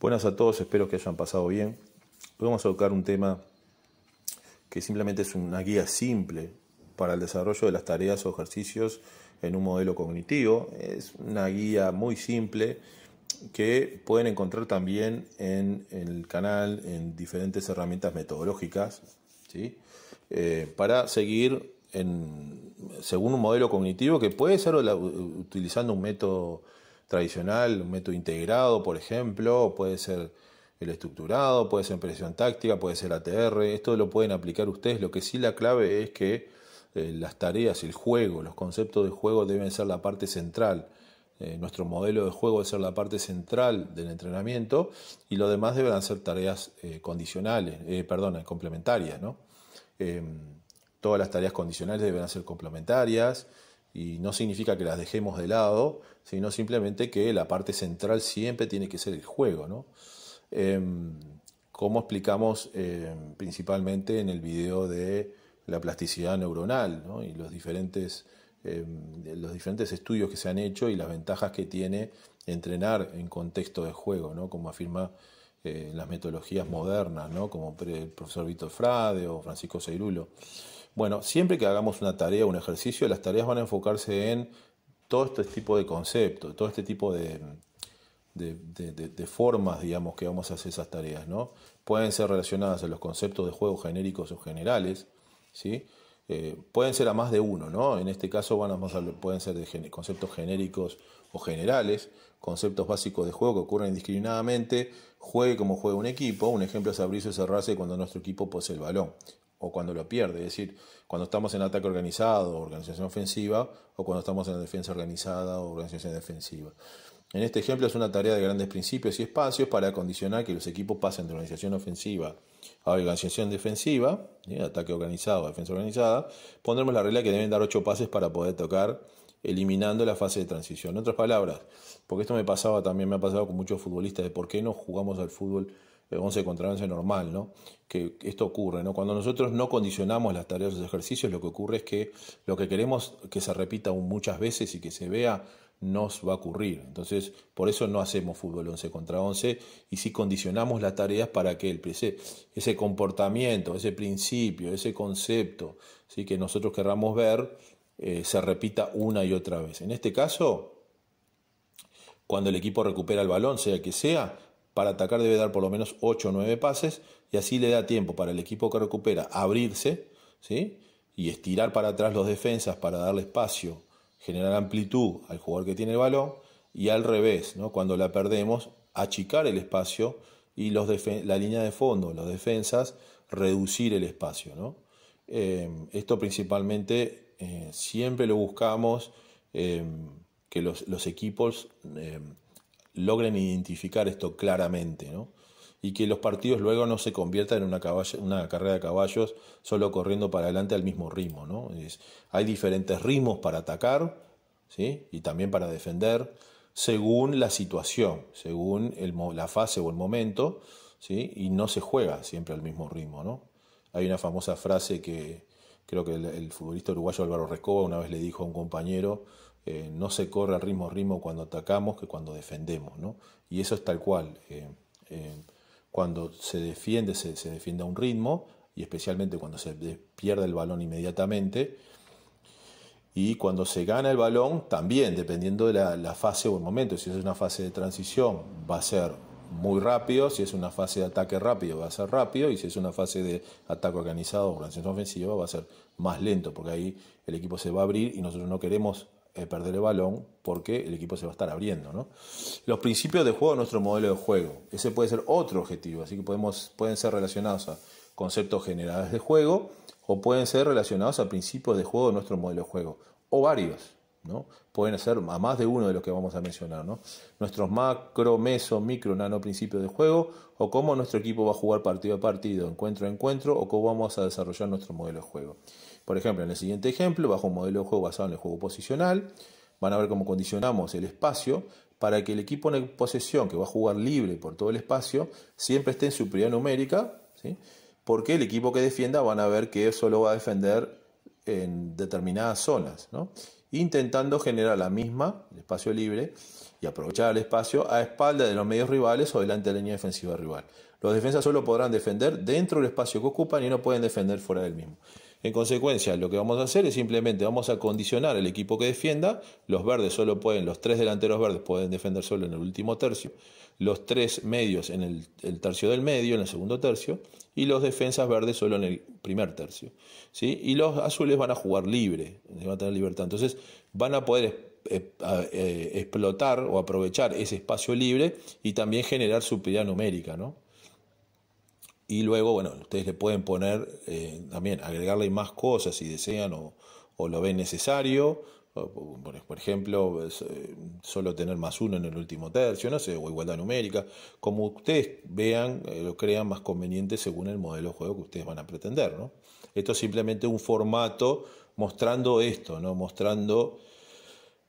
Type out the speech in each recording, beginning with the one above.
Buenas a todos, espero que hayan pasado bien. Hoy vamos a tocar un tema que simplemente es una guía simple para el desarrollo de las tareas o ejercicios en un modelo cognitivo. Es una guía muy simple que pueden encontrar también en, el canal, en diferentes herramientas metodológicas, ¿sí? Eh, para seguir en, según un modelo cognitivo que puede ser utilizando un método tradicional, un método integrado, por ejemplo, puede ser el estructurado, puede ser presión táctica, puede ser ATR, esto lo pueden aplicar ustedes, lo que sí la clave es que eh, las tareas, el juego, los conceptos de juego deben ser la parte central. Eh, nuestro modelo de juego debe ser la parte central del entrenamiento y lo demás deberán ser tareas eh, condicionales, perdón, complementarias, ¿no? Em, todas las tareas condicionales deberán ser complementarias, y no significa que las dejemos de lado, sino simplemente que la parte central siempre tiene que ser el juego. ¿no? Em, como explicamos em, principalmente en el video de la plasticidad neuronal ¿no? y los diferentes, em, los diferentes estudios que se han hecho y las ventajas que tiene entrenar en contexto de juego, ¿no? como afirma eh, las metodologías modernas, ¿no? como el profesor Víctor Frade o Francisco Seirulo. Bueno, siempre que hagamos una tarea o un ejercicio, las tareas van a enfocarse en todo este tipo de conceptos, todo este tipo de, de, formas, digamos, que vamos a hacer esas tareas, ¿no? Pueden ser relacionadas a los conceptos de juegos genéricos o generales, ¿sí? Eh, pueden ser a más de uno, ¿no? En este caso van pueden ser de conceptos genéricos o generales, conceptos básicos de juego que ocurren indiscriminadamente, juegue como juega un equipo, un ejemplo es abrirse o cerrarse cuando nuestro equipo posee el balón o cuando lo pierde, es decir, cuando estamos en ataque organizado, organización ofensiva, o cuando estamos en defensa organizada o organización defensiva. En este ejemplo es una tarea de grandes principios y espacios para condicionar que los equipos pasen de organización ofensiva a organización defensiva, ataque organizado, defensa organizada, pondremos la regla que deben dar ocho pases para poder tocar, eliminando la fase de transición. En otras palabras, porque esto me pasaba también, me ha pasado con muchos futbolistas, de por qué no jugamos al fútbol 11 eh, contra 11 normal, ¿no? Que esto ocurre, ¿no? Cuando nosotros no condicionamos las tareas de los ejercicios, lo que ocurre es que lo que queremos que se repita muchas veces y que se vea nos va a ocurrir. Entonces, por eso no hacemos fútbol 11 contra 11 y sí condicionamos las tareas para que el, ese, comportamiento, ese principio, ese concepto ¿sí? que nosotros querramos ver eh, se repita una y otra vez. En este caso, cuando el equipo recupera el balón, sea que sea, para atacar debe dar por lo menos 8 o 9 pases y así le da tiempo para el equipo que recupera abrirse ¿sí? y estirar para atrás los defensas para darle espacio generar amplitud al jugador que tiene el balón y al revés, ¿no? cuando la perdemos, achicar el espacio y los la línea de fondo, las defensas, reducir el espacio. ¿no? Em, esto principalmente eh, siempre lo buscamos em, que los, los equipos em, logren identificar esto claramente. ¿no? y que los partidos luego no se conviertan en una, carrera de caballos solo corriendo para adelante al mismo ritmo. hay diferentes ritmos para atacar ¿sí? y también para defender según la situación, según el, la fase o el momento, ¿sí? y no se juega siempre al mismo ritmo. ¿no? Hay una famosa frase que creo que el, futbolista uruguayo Álvaro Recoba una vez le dijo a un compañero, eh, no se corre al ritmo ritmo cuando atacamos que cuando defendemos, Y eso es tal cual. Eh, eh, cuando se defiende, se, defiende a un ritmo, y especialmente cuando se pierde el balón inmediatamente. Y cuando se gana el balón, también, dependiendo de la, fase o el momento, si es una fase de transición, va a ser muy rápido, si es una fase de ataque rápido, va a ser rápido, y si es una fase de ataque organizado o organización ofensiva, va a ser más lento, porque ahí el equipo se va a abrir y nosotros no queremos eh, perder el balón porque el equipo se va a estar abriendo. ¿no? Los principios de juego, nuestro modelo de juego. Ese puede ser otro objetivo, así que podemos, pueden ser relacionados a conceptos generales de juego o pueden ser relacionados a principios de juego de nuestro modelo de juego, o varios. ¿no? Pueden ser a más de uno de los que vamos a mencionar. Nuestros macro, meso, micro, nano principios de juego, o cómo nuestro equipo va a jugar partido a partido, encuentro a encuentro, o cómo vamos a desarrollar nuestro modelo de juego. Por ejemplo, en el siguiente ejemplo, bajo un modelo de juego basado en el juego posicional, van a ver cómo condicionamos el espacio para que el equipo en posesión, que va a jugar libre por todo el espacio, siempre esté en superioridad numérica, porque el equipo que defienda van a ver que solo va a defender en determinadas zonas, intentando generar la misma, el espacio libre, y aprovechar el espacio a espalda de los medios rivales o delante de la línea defensiva rival. Los defensas solo podrán defender dentro del espacio que ocupan y no pueden defender fuera del mismo. En consecuencia, lo que vamos a hacer es simplemente vamos a condicionar el equipo que defienda. Los verdes solo pueden, los tres delanteros verdes pueden defender solo en el último tercio, los tres medios en el, tercio del medio, en el segundo tercio, y los defensas verdes solo en el primer tercio. ¿sí? Y los azules van a jugar libre, van a tener libertad. Entonces van a poder eh, eh, explotar o aprovechar ese espacio libre y también generar superioridad numérica, ¿no? Y luego, bueno, ustedes le pueden poner eh, también, agregarle más cosas si desean o, lo ven necesario. Por ejemplo, eh, solo tener más uno en el último tercio, no sé, o igualdad numérica, como ustedes vean, eh, lo crean más conveniente según el modelo de juego que ustedes van a pretender. ¿no? Esto es simplemente un formato mostrando esto, ¿no? mostrando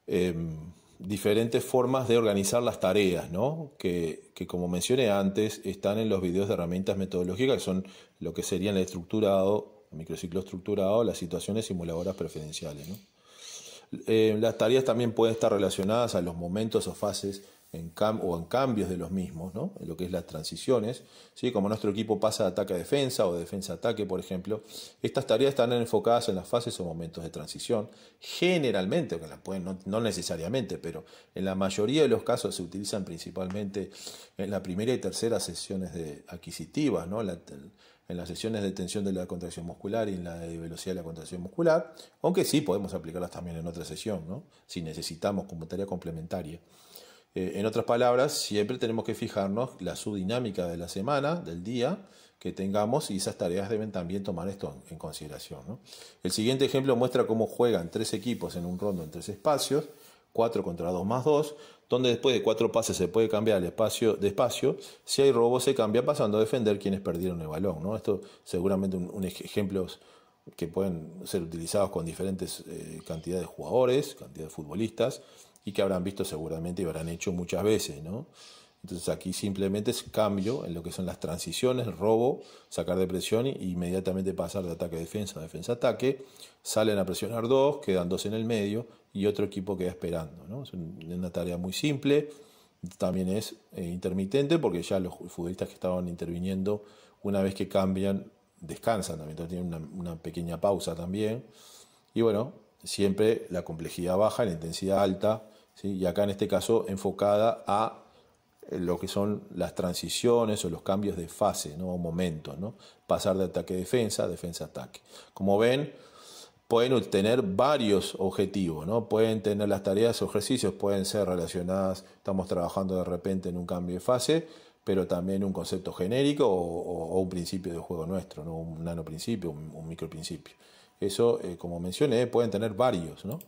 em, diferentes formas de organizar las tareas, ¿no? que, como mencioné antes están en los videos de herramientas metodológicas, que son lo que serían el estructurado, el microciclo estructurado, las situaciones simuladoras preferenciales. Eh, las tareas también pueden estar relacionadas a los momentos o fases o en cambios de los mismos, en lo que es las transiciones, ¿sí? como nuestro equipo pasa de ataque a defensa o de defensa a ataque, por ejemplo, estas tareas están enfocadas en las fases o momentos de transición, generalmente, aunque no, necesariamente, pero en la mayoría de los casos se utilizan principalmente en la primera y tercera sesiones de adquisitivas, en las sesiones de tensión de la contracción muscular y en la de velocidad de la contracción muscular, aunque sí podemos aplicarlas también en otra sesión, si necesitamos como tarea complementaria. Eh, en otras palabras, siempre tenemos que fijarnos la subdinámica de la semana, del día que tengamos y esas tareas deben también tomar esto en, consideración. El siguiente ejemplo muestra cómo juegan tres equipos en un rondo en tres espacios, cuatro contra dos más dos, donde después de cuatro pases se puede cambiar el espacio de espacio. Si hay robo, se cambia pasando a defender quienes perdieron el balón. Esto seguramente un, un ejemplos que pueden ser utilizados con diferentes eh, cantidades de jugadores, cantidad de futbolistas, y que habrán visto seguramente y habrán hecho muchas veces, ¿no? Entonces aquí simplemente es cambio en lo que son las transiciones, robo, sacar de presión e inmediatamente pasar de ataque a defensa, defensa a ataque. Salen a presionar dos, quedan dos en el medio y otro equipo queda esperando. ¿no? Es una tarea muy simple, también es eh, intermitente porque ya los futbolistas que estaban interviniendo una vez que cambian descansan también, entonces tienen una pequeña pausa también. Y bueno, siempre la complejidad baja, la intensidad alta y acá en este caso enfocada a eh, lo que son las transiciones o los cambios de fase ¿no? o momentos, ¿no? pasar de ataque-defensa, defensa-ataque. Como ven, pueden tener varios objetivos, ¿no? pueden tener las tareas o ejercicios, pueden ser relacionadas, estamos trabajando de repente en un cambio de fase, pero también un concepto genérico o, un principio de juego nuestro, ¿no? un principio un, micro principio Eso, eh, como mencioné, pueden tener varios, ¿no?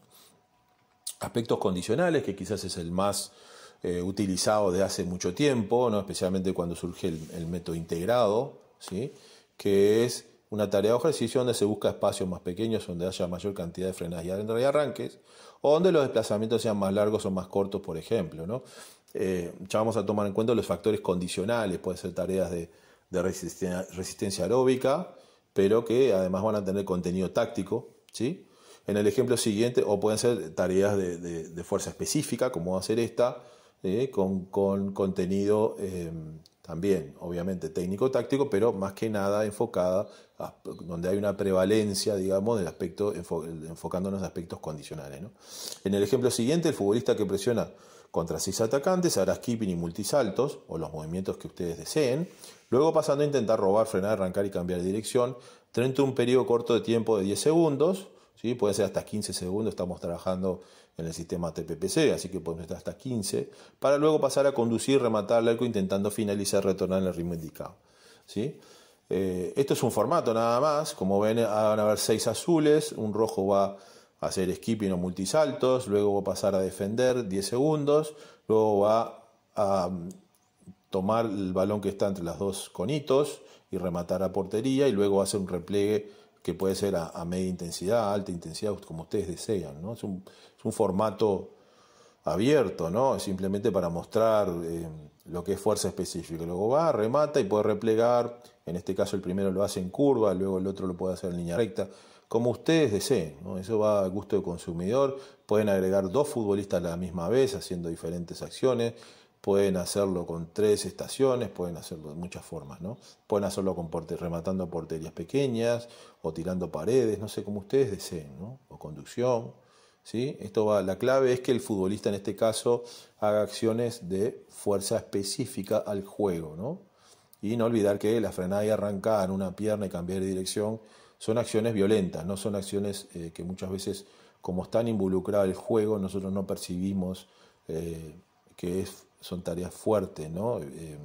aspectos condicionales, que quizás es el más eh, utilizado de hace mucho tiempo, ¿no? especialmente cuando surge el, método integrado, ¿sí? que es una tarea o ejercicio donde se busca espacios más pequeños, donde haya mayor cantidad de frenadas y arranques, o donde los desplazamientos sean más largos o más cortos, por ejemplo. ¿no? Eh, ya vamos a tomar en cuenta los factores condicionales, pueden ser tareas de, resistencia, resistencia aeróbica, pero que además van a tener contenido táctico, ¿sí? En el ejemplo siguiente, o pueden ser tareas de, fuerza específica, como va a ser esta, eh, con, contenido eh, también, obviamente, técnico-táctico, pero más que nada enfocada, donde hay una prevalencia, digamos, del aspecto, enfocándonos en aspectos condicionales. En el ejemplo siguiente, el futbolista que presiona contra seis atacantes, hará skipping y multisaltos, o los movimientos que ustedes deseen, luego pasando a intentar robar, frenar, arrancar y cambiar de dirección, durante un periodo corto de tiempo de 10 segundos, Puede ser hasta 15 segundos, estamos trabajando en el sistema TPPC, así que podemos estar hasta 15, para luego pasar a conducir, rematar el arco intentando finalizar, retornar en el ritmo indicado. Eh, esto es un formato nada más, como ven van a haber 6 azules, un rojo va a hacer skipping o multisaltos, luego va a pasar a defender 10 segundos, luego va a mm, tomar el balón que está entre las dos conitos y rematar a portería y luego hace un repliegue que puede ser a, media intensidad, alta intensidad, como ustedes desean. ¿no? Es, un, formato abierto, ¿no? simplemente para mostrar eh, lo que es fuerza específica. Luego va, remata y puede replegar. En este caso el primero lo hace en curva, luego el otro lo puede hacer en línea recta como ustedes deseen. Eso va a gusto del consumidor. Pueden agregar dos futbolistas a la misma vez haciendo diferentes acciones pueden hacerlo con tres estaciones, pueden hacerlo de muchas formas, ¿no? Pueden hacerlo con rematando porterías pequeñas o tirando paredes, no sé, cómo ustedes deseen, ¿no? O conducción, ¿sí? Esto va, la clave es que el futbolista en este caso haga acciones de fuerza específica al juego, ¿no? Y no olvidar que la frenada y arrancar en una pierna y cambiar de dirección son acciones violentas, no son acciones eh, que muchas veces, como están involucradas el juego, nosotros no percibimos eh, que es son tareas fuertes, ¿no? Eh,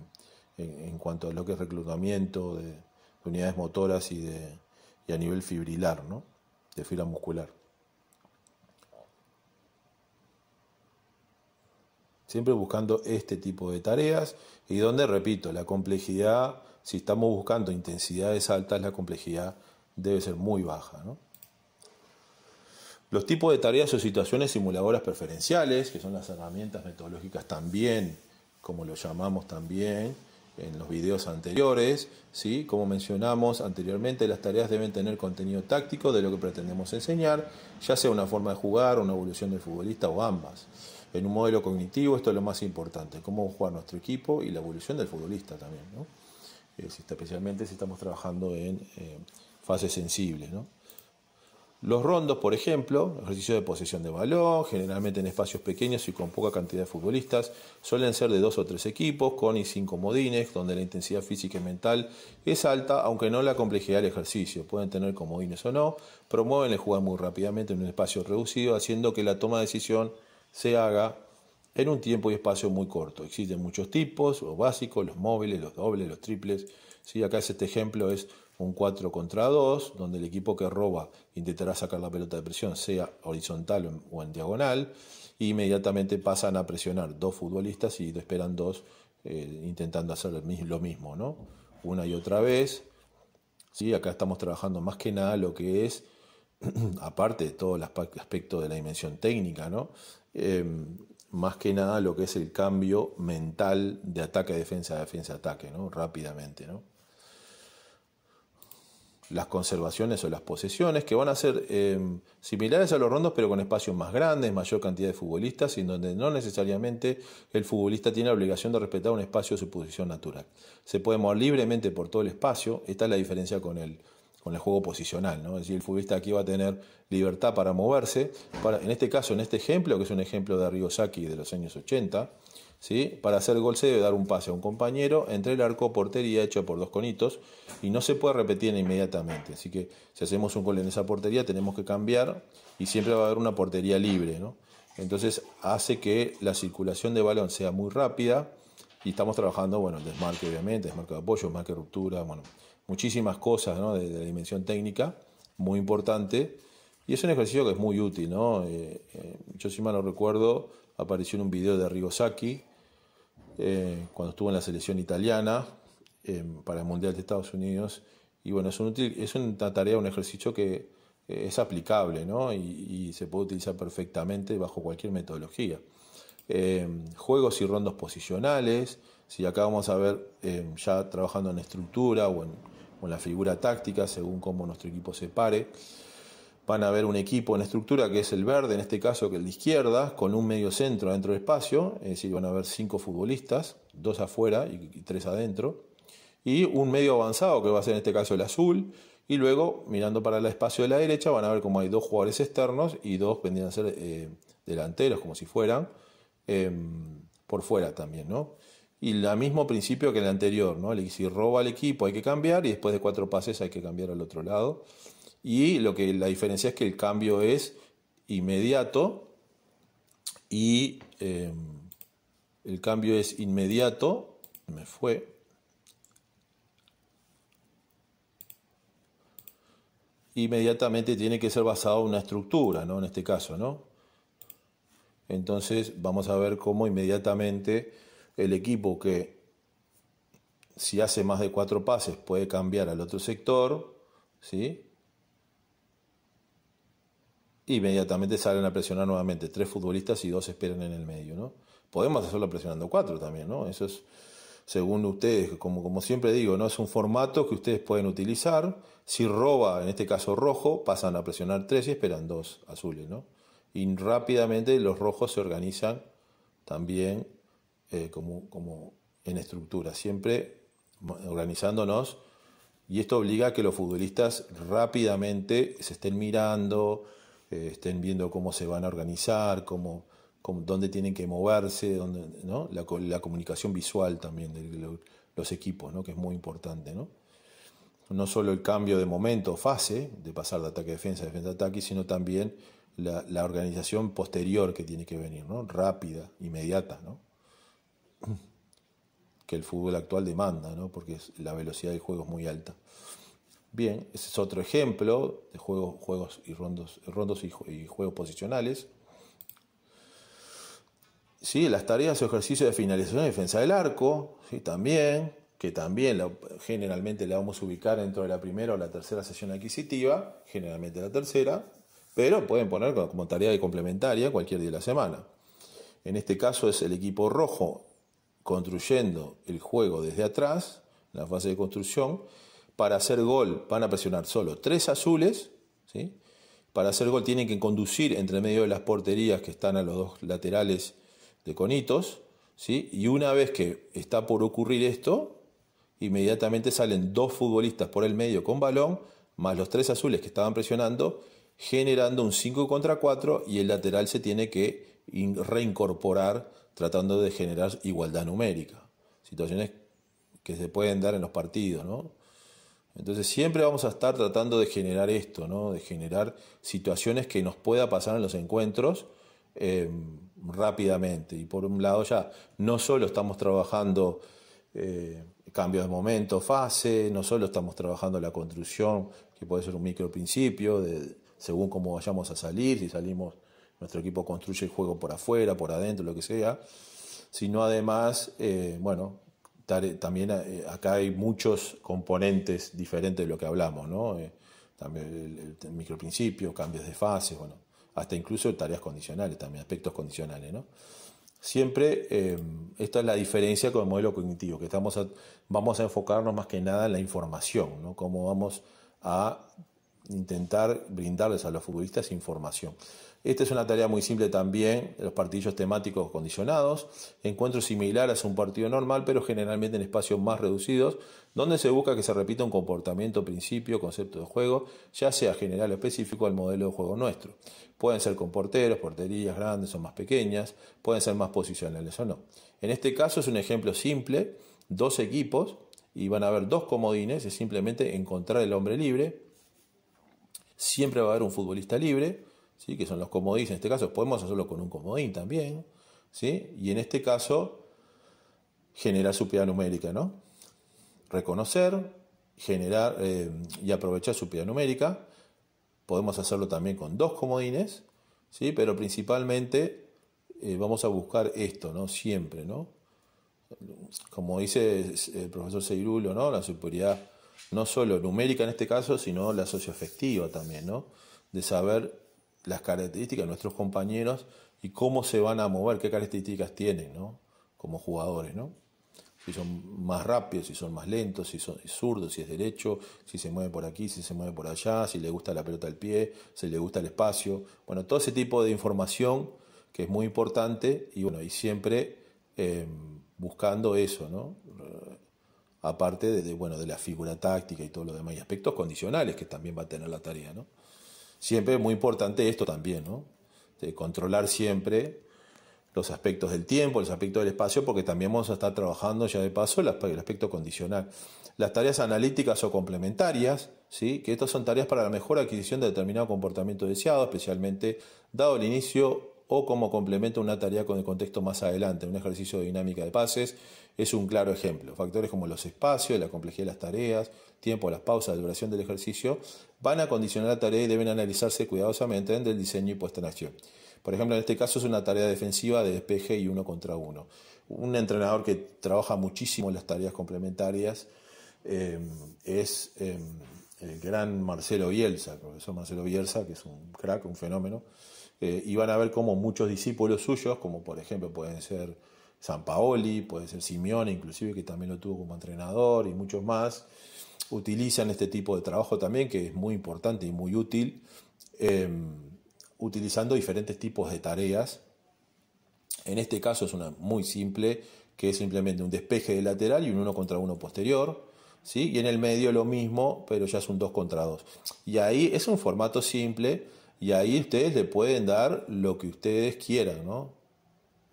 en, cuanto a lo que es reclutamiento de, unidades motoras y, de, y a nivel fibrilar, ¿no? De fibra muscular. Siempre buscando este tipo de tareas y donde, repito, la complejidad, si estamos buscando intensidades altas, la complejidad debe ser muy baja, ¿no? Los tipos de tareas o situaciones simuladoras preferenciales, que son las herramientas metodológicas también, como lo llamamos también en los videos anteriores, ¿sí? como mencionamos anteriormente, las tareas deben tener contenido táctico de lo que pretendemos enseñar, ya sea una forma de jugar, una evolución del futbolista o ambas. En un modelo cognitivo esto es lo más importante, cómo jugar nuestro equipo y la evolución del futbolista también, ¿no? Eh, especialmente si estamos trabajando en eh, fases sensibles. ¿no? Los rondos, por ejemplo, ejercicios de posesión de balón, generalmente en espacios pequeños y con poca cantidad de futbolistas, suelen ser de dos o tres equipos, con y sin comodines, donde la intensidad física y mental es alta, aunque no la complejidad del ejercicio. Pueden tener comodines o no, promueven el jugar muy rápidamente en un espacio reducido, haciendo que la toma de decisión se haga en un tiempo y espacio muy corto. Existen muchos tipos, los básicos, los móviles, los dobles, los triples. ¿sí? Acá es este ejemplo es un 4 contra 2, donde el equipo que roba intentará sacar la pelota de presión, sea horizontal o en diagonal, e inmediatamente pasan a presionar dos futbolistas y esperan dos eh, intentando hacer lo mismo, ¿no? Una y otra vez. ¿sí? Acá estamos trabajando más que nada lo que es, aparte de todo el aspecto de la dimensión técnica, ¿no? Em, más que nada lo que es el cambio mental de ataque a defensa, defensa a ataque, ¿no? Rápidamente, ¿no? las conservaciones o las posesiones, que van a ser eh, similares a los rondos, pero con espacios más grandes, mayor cantidad de futbolistas, y donde no necesariamente el futbolista tiene la obligación de respetar un espacio de su posición natural. Se puede mover libremente por todo el espacio, esta es la diferencia con el, juego posicional, ¿no? es decir, el futbolista aquí va a tener libertad para moverse, para, en este caso, en este ejemplo, que es un ejemplo de Ryosaki de los años 80, ¿sí? Para hacer gol se debe dar un pase a un compañero entre el arco portería hecho por dos conitos y no se puede repetir inmediatamente. Así que si hacemos un gol en esa portería tenemos que cambiar y siempre va a haber una portería libre, Entonces hace que la circulación de balón sea muy rápida y estamos trabajando, bueno, desmarque obviamente, desmarque de apoyo, desmarque de ruptura, bueno, muchísimas cosas de, la dimensión técnica, muy importante. Y es un ejercicio que es muy útil, ¿no? Eh, eh, yo si mal no recuerdo, apareció en un video de Rigosaki, eh, cuando estuvo en la selección italiana eh, para el Mundial de Estados Unidos. Y bueno, es, una tarea, un ejercicio que eh, es aplicable y, se puede utilizar perfectamente bajo cualquier metodología. juegos y rondos posicionales, si acá vamos a ver ya trabajando en estructura o en, o en la figura táctica, según cómo nuestro equipo se pare van a ver un equipo en estructura que es el verde, en este caso que el de izquierda, con un medio centro dentro del espacio, es decir, van a ver cinco futbolistas, dos afuera y tres adentro, y un medio avanzado que va a ser en este caso el azul, y luego mirando para el espacio de la derecha van a ver como hay dos jugadores externos y dos vendrían a ser eh, delanteros, como si fueran, em, por fuera también, ¿no? Y el mismo principio que el anterior, ¿no? Si roba al equipo hay que cambiar y después de cuatro pases hay que cambiar al otro lado y lo que la diferencia es que el cambio es inmediato y em, el cambio es inmediato, me fue. Inmediatamente tiene que ser basado en una estructura, ¿no? En este caso, ¿no? Entonces vamos a ver cómo inmediatamente el equipo que si hace más de cuatro pases puede cambiar al otro sector, ¿sí? inmediatamente salen a presionar nuevamente tres futbolistas y dos esperan en el medio, ¿no? Podemos hacerlo presionando cuatro también, ¿no? Eso es según ustedes, como, como siempre digo, ¿no? Es un formato que ustedes pueden utilizar. Si roba, en este caso rojo, pasan a presionar tres y esperan dos azules, ¿no? Y rápidamente los rojos se organizan también eh, como, como en estructura, siempre organizándonos. Y esto obliga a que los futbolistas rápidamente se estén mirando, estén viendo cómo se van a organizar, cómo, dónde tienen que moverse, la, comunicación visual también de los equipos, que es muy importante. ¿no? no solo el cambio de momento, fase, de pasar de ataque a defensa, defensa a ataque, sino también la, organización posterior que tiene que venir, rápida, inmediata, que el fútbol actual demanda, porque la velocidad del juego es muy alta. Bien, ese es otro ejemplo de juegos, juegos y rondos, rondos y, juegos posicionales. ¿Sí? Las tareas o ejercicios de finalización y defensa del arco, también, que también generalmente la vamos a ubicar dentro de la primera o la tercera sesión adquisitiva, generalmente la tercera, pero pueden poner como tarea complementaria cualquier día de la semana. En este caso es el equipo rojo construyendo el juego desde atrás, la fase de construcción, para hacer gol van a presionar solo tres azules, ¿sí? para hacer gol tienen que conducir entre medio de las porterías que están a los dos laterales de Conitos, ¿sí? y una vez que está por ocurrir esto, inmediatamente salen dos futbolistas por el medio con balón, más los tres azules que estaban presionando, generando un 5 contra 4 y el lateral se tiene que reincorporar tratando de generar igualdad numérica. Situaciones que se pueden dar en los partidos, ¿no? Entonces siempre vamos a estar tratando de generar esto, ¿no? de generar situaciones que nos pueda pasar en los encuentros em, rápidamente. Y por un lado ya no solo estamos trabajando eh, cambios de momento, fase, no solo estamos trabajando la construcción, que puede ser un micro principio, de, según cómo vayamos a salir, si salimos, nuestro equipo construye el juego por afuera, por adentro, lo que sea, sino además, eh, bueno, eh, también eh, acá hay muchos componentes diferentes de lo que hablamos, ¿no? Eh, también el, microprincipio, cambios de fase, bueno, hasta incluso tareas condicionales también, aspectos condicionales, ¿no? Siempre em, esta es la diferencia con el modelo cognitivo, que estamos vamos a enfocarnos más que nada en la información, ¿no? Cómo vamos a intentar brindarles a los futbolistas información. Esta es una tarea muy simple también, los partidos temáticos condicionados, encuentros similares a un partido normal, pero generalmente en espacios más reducidos, donde se busca que se repita un comportamiento, principio, concepto de juego, ya sea general o específico al modelo de juego nuestro. Pueden ser con porteros, porterías grandes o más pequeñas, pueden ser más posicionales o no. En este caso es un ejemplo simple, dos equipos y van a haber dos comodines, es simplemente encontrar el hombre libre, siempre va a haber un futbolista libre, ¿sí? que son los comodines en este caso, podemos hacerlo con un comodín también, ¿sí? y en este caso generar su piedad numérica, ¿no? Reconocer, generar eh, y aprovechar su piedad numérica, podemos hacerlo también con dos comodines, ¿sí? pero principalmente eh, vamos a buscar esto, ¿no? Siempre, ¿no? Como dice eh, el profesor Seirulo, ¿no? La superioridad no solo numérica en este caso, sino la socioafectiva también, ¿no? De saber las características de nuestros compañeros y cómo se van a mover, qué características tienen, ¿no? Como jugadores, ¿no? Si son más rápidos, si son más lentos, si son zurdos, si es derecho, si se mueve por aquí, si se mueve por allá, si le gusta la pelota al pie, si le gusta el espacio. Bueno, todo ese tipo de información que es muy importante y bueno, y siempre eh, buscando eso, ¿no? aparte de, bueno, de la figura táctica y todo lo demás, y aspectos condicionales que también va a tener la tarea. ¿no? Siempre es muy importante esto también, ¿no? de controlar siempre los aspectos del tiempo, los aspectos del espacio, porque también vamos a estar trabajando ya de paso el aspecto condicional. Las tareas analíticas o complementarias, ¿sí? que estas son tareas para la mejor adquisición de determinado comportamiento deseado, especialmente dado el inicio o como complemento a una tarea con el contexto más adelante. Un ejercicio de dinámica de pases es un claro ejemplo. Factores como los espacios, la complejidad de las tareas, tiempo, las pausas, la duración del ejercicio, van a condicionar la tarea y deben analizarse cuidadosamente en el diseño y puesta en acción. Por ejemplo, en este caso es una tarea defensiva de despeje y uno contra uno. Un entrenador que trabaja muchísimo en las tareas complementarias eh, es eh, el gran Marcelo Bielsa, el profesor Marcelo Bielsa, que es un crack, un fenómeno eh, y van a ver cómo muchos discípulos suyos, como por ejemplo pueden ser San Paoli, puede ser Simeone, inclusive que también lo tuvo como entrenador y muchos más, utilizan este tipo de trabajo también, que es muy importante y muy útil, em, utilizando diferentes tipos de tareas. En este caso es una muy simple, que es simplemente un despeje de lateral y un uno contra uno posterior. Y en el medio lo mismo, pero ya es un 2 contra dos. Y ahí es un formato simple y ahí ustedes le pueden dar lo que ustedes quieran, ¿no?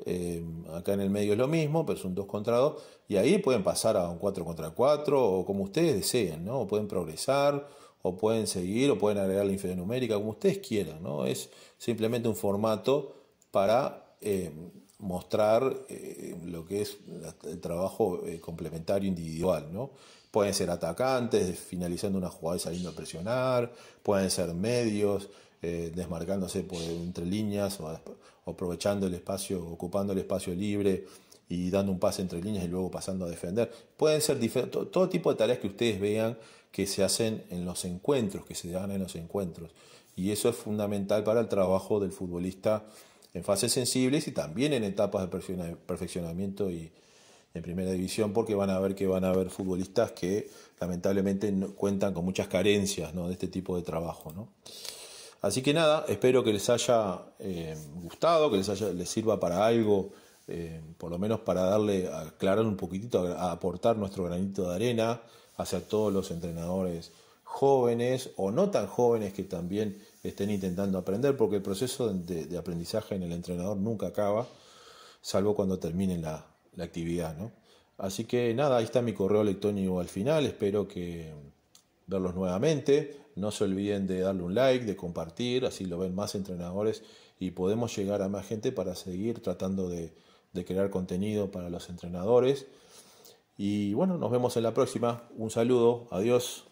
Eh, acá en el medio es lo mismo, pero un 2 contra 2. Y ahí pueden pasar a un 4 contra 4 o como ustedes deseen, ¿no? pueden progresar, o pueden seguir, o pueden agregar la inferior numérica, como ustedes quieran, ¿no? Es simplemente un formato para eh, mostrar eh, lo que es el trabajo complementario individual, ¿no? Pueden ser atacantes, finalizando una jugada y saliendo a presionar, pueden ser medios, eh, desmarcándose por, entre líneas o, aprovechando el espacio, ocupando el espacio libre y dando un pase entre líneas y luego pasando a defender. Pueden ser diferentes, todo tipo de tareas que ustedes vean que se hacen en los encuentros, que se dan en los encuentros. Y eso es fundamental para el trabajo del futbolista en fases sensibles y también en etapas de perfeccionamiento y en primera división, porque van a ver que van a haber futbolistas que lamentablemente cuentan con muchas carencias ¿no? de este tipo de trabajo. ¿no? Así que nada, espero que les haya eh, gustado, que les, haya, les sirva para algo, eh, por lo menos para darle, aclarar un poquitito, a, aportar nuestro granito de arena hacia todos los entrenadores jóvenes o no tan jóvenes que también estén intentando aprender, porque el proceso de, aprendizaje en el entrenador nunca acaba, salvo cuando terminen la, actividad. Así que nada, ahí está mi correo electrónico al final, espero que verlos nuevamente. No se olviden de darle un like, de compartir, así lo ven más entrenadores y podemos llegar a más gente para seguir tratando de, de crear contenido para los entrenadores. Y bueno, nos vemos en la próxima. Un saludo, adiós.